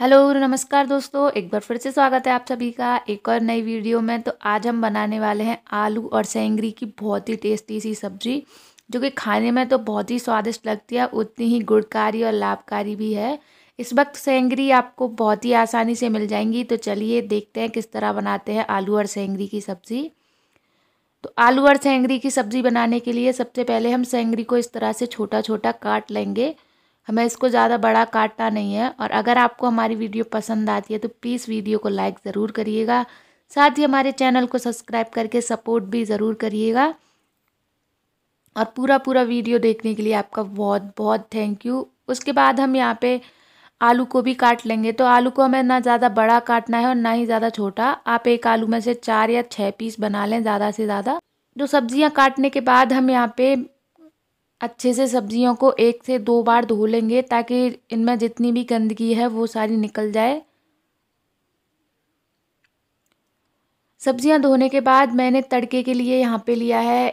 hello नमस्कार दोस्तों एक बार फिर से स्वागत है आप सभी का एक और नई वीडियो में तो आज हम बनाने वाले हैं आलू और सेंगरी की बहुत ही टेस्टी सी सब्जी जो कि खाने में तो बहुत ही स्वादिष्ट लगती है उतनी ही गुड़कारी और लाभकारी भी है इस वक्त सेंगरी आपको बहुत ही आसानी से मिल जाएंगी तो चलिए देखते हैं किस तरह बनाते हैं आलू और सेंगरी की सब्ज़ी तो आलू और सेंगरी की सब्ज़ी बनाने के लिए सबसे पहले हम सेंगरी को इस तरह से छोटा छोटा काट लेंगे हमें इसको ज़्यादा बड़ा काटना नहीं है और अगर आपको हमारी वीडियो पसंद आती है तो प्लीज़ वीडियो को लाइक ज़रूर करिएगा साथ ही हमारे चैनल को सब्सक्राइब करके सपोर्ट भी ज़रूर करिएगा और पूरा पूरा वीडियो देखने के लिए आपका बहुत बहुत थैंक यू उसके बाद हम यहाँ पे आलू को भी काट लेंगे तो आलू को हमें ना ज़्यादा बड़ा काटना है और ना ही ज़्यादा छोटा आप एक आलू में से चार या छः पीस बना लें ज़्यादा से ज़्यादा जो सब्जियाँ काटने के बाद हम यहाँ पे अच्छे से सब्जियों को एक से दो बार धो लेंगे ताकि इनमें जितनी भी गंदगी है वो सारी निकल जाए सब्जियां धोने के बाद मैंने तड़के के लिए यहाँ पे लिया है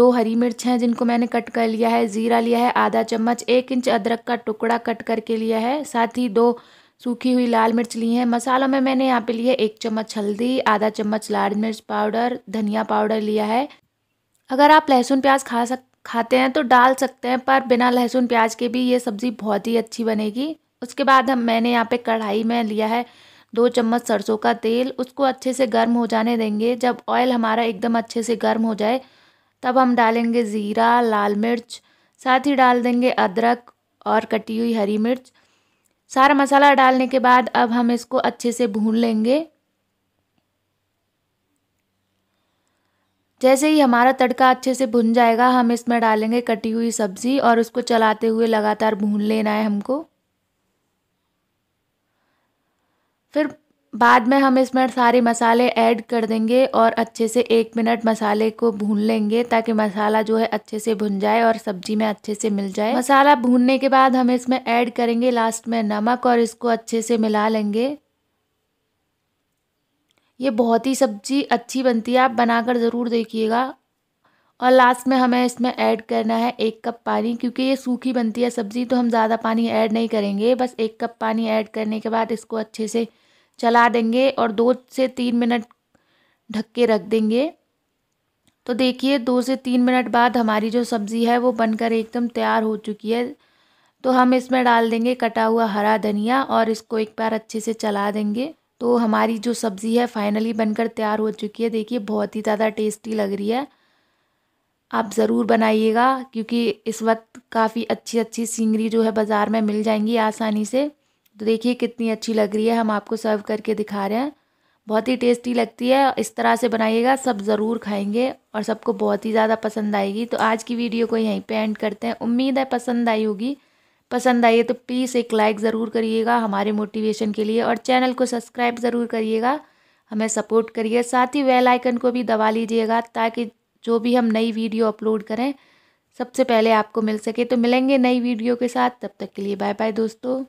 दो हरी मिर्च हैं जिनको मैंने कट कर लिया है ज़ीरा लिया है आधा चम्मच एक इंच अदरक का टुकड़ा कट करके लिया है साथ ही दो सूखी हुई लाल मिर्च ली है मसालों में मैंने यहाँ पे लिए एक चम्मच हल्दी आधा चम्मच लाल मिर्च पाउडर धनिया पाउडर लिया है अगर आप लहसुन प्याज खा सक खाते हैं तो डाल सकते हैं पर बिना लहसुन प्याज के भी ये सब्ज़ी बहुत ही अच्छी बनेगी उसके बाद हम मैंने यहाँ पे कढ़ाई में लिया है दो चम्मच सरसों का तेल उसको अच्छे से गर्म हो जाने देंगे जब ऑयल हमारा एकदम अच्छे से गर्म हो जाए तब हम डालेंगे ज़ीरा लाल मिर्च साथ ही डाल देंगे अदरक और कटी हुई हरी मिर्च सारा मसाला डालने के बाद अब हम इसको अच्छे से भून लेंगे जैसे ही हमारा तड़का अच्छे से भुन जाएगा हम इसमें डालेंगे कटी हुई सब्ज़ी और उसको चलाते हुए लगातार भून लेना है हमको फिर बाद में हम इसमें सारे मसाले ऐड कर देंगे और अच्छे से एक मिनट मसाले को भून लेंगे ताकि मसाला जो है अच्छे से भुन जाए और सब्जी में अच्छे से मिल जाए मसाला भूनने के बाद हम इसमें ऐड करेंगे लास्ट में नमक और इसको अच्छे से मिला लेंगे ये बहुत ही सब्ज़ी अच्छी बनती है आप बनाकर ज़रूर देखिएगा और लास्ट में हमें इसमें ऐड करना है एक कप पानी क्योंकि ये सूखी बनती है सब्ज़ी तो हम ज़्यादा पानी ऐड नहीं करेंगे बस एक कप पानी ऐड करने के बाद इसको अच्छे से चला देंगे और दो से तीन मिनट ढक के रख देंगे तो देखिए दो से तीन मिनट बाद हमारी जो सब्ज़ी है वो बनकर एकदम तैयार हो चुकी है तो हम इसमें डाल देंगे कटा हुआ हरा धनिया और इसको एक बार अच्छे से चला देंगे तो हमारी जो सब्ज़ी है फाइनली बनकर तैयार हो चुकी है देखिए बहुत ही ज़्यादा टेस्टी लग रही है आप ज़रूर बनाइएगा क्योंकि इस वक्त काफ़ी अच्छी अच्छी सिंगरी जो है बाज़ार में मिल जाएंगी आसानी से तो देखिए कितनी अच्छी लग रही है हम आपको सर्व करके दिखा रहे हैं बहुत ही टेस्टी लगती है इस तरह से बनाइएगा सब ज़रूर खाएंगे और सबको बहुत ही ज़्यादा पसंद आएगी तो आज की वीडियो को यहीं पे एंड करते हैं उम्मीद है पसंद आई होगी पसंद आई है तो प्लीज़ एक लाइक ज़रूर करिएगा हमारे मोटिवेशन के लिए और चैनल को सब्सक्राइब ज़रूर करिएगा हमें सपोर्ट करिए साथ ही वेल आइकन को भी दबा लीजिएगा ताकि जो भी हम नई वीडियो अपलोड करें सबसे पहले आपको मिल सके तो मिलेंगे नई वीडियो के साथ तब तक के लिए बाय बाय दोस्तों